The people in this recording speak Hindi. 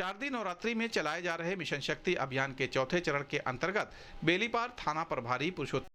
शारदीय नवरात्रि में चलाए जा रहे मिशन शक्ति अभियान के चौथे चरण के अंतर्गत बेलीपार थाना प्रभारी पुरुषोत्तम